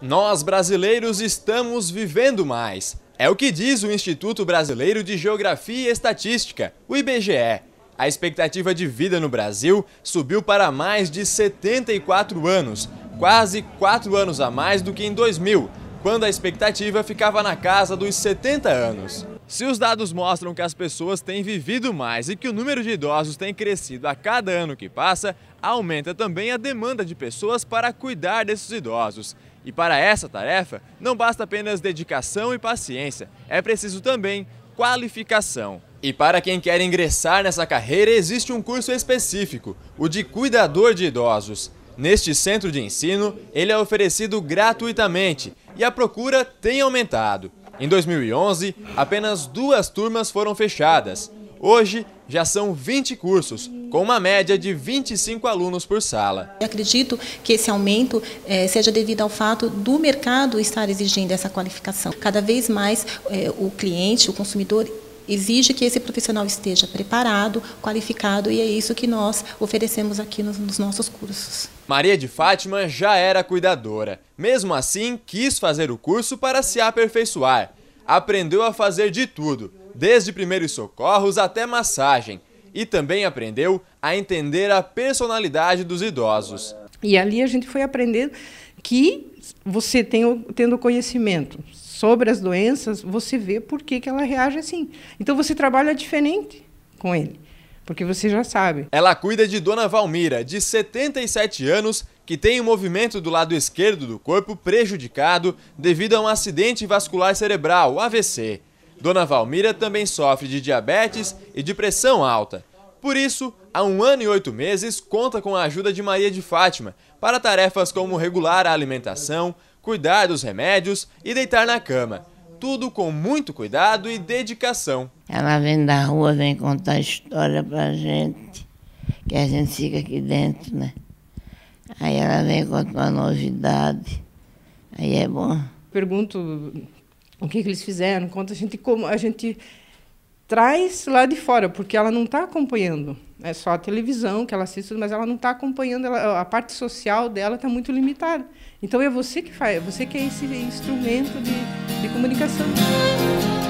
Nós brasileiros estamos vivendo mais. É o que diz o Instituto Brasileiro de Geografia e Estatística, o IBGE. A expectativa de vida no Brasil subiu para mais de 74 anos, quase 4 anos a mais do que em 2000, quando a expectativa ficava na casa dos 70 anos. Se os dados mostram que as pessoas têm vivido mais e que o número de idosos tem crescido a cada ano que passa, aumenta também a demanda de pessoas para cuidar desses idosos. E para essa tarefa, não basta apenas dedicação e paciência, é preciso também qualificação. E para quem quer ingressar nessa carreira, existe um curso específico, o de cuidador de idosos. Neste centro de ensino, ele é oferecido gratuitamente e a procura tem aumentado. Em 2011, apenas duas turmas foram fechadas. Hoje, já são 20 cursos, com uma média de 25 alunos por sala. Eu acredito que esse aumento eh, seja devido ao fato do mercado estar exigindo essa qualificação. Cada vez mais eh, o cliente, o consumidor, exige que esse profissional esteja preparado, qualificado, e é isso que nós oferecemos aqui nos, nos nossos cursos. Maria de Fátima já era cuidadora. Mesmo assim, quis fazer o curso para se aperfeiçoar. Aprendeu a fazer de tudo, desde primeiros socorros até massagem. E também aprendeu a entender a personalidade dos idosos. E ali a gente foi aprendendo que você tem, tendo conhecimento, sobre as doenças, você vê por que, que ela reage assim. Então você trabalha diferente com ele, porque você já sabe. Ela cuida de Dona Valmira, de 77 anos, que tem o um movimento do lado esquerdo do corpo prejudicado devido a um acidente vascular cerebral, AVC. Dona Valmira também sofre de diabetes e de pressão alta por isso, há um ano e oito meses, conta com a ajuda de Maria de Fátima para tarefas como regular a alimentação, cuidar dos remédios e deitar na cama. Tudo com muito cuidado e dedicação. Ela vem da rua, vem contar história pra gente, que a gente fica aqui dentro, né? Aí ela vem contar uma novidade, aí é bom. Pergunto o que, que eles fizeram, conta a gente como a gente traz lá de fora, porque ela não está acompanhando. É só a televisão que ela assiste, mas ela não está acompanhando, ela, a parte social dela está muito limitada. Então é você que faz, é você que é esse instrumento de, de comunicação.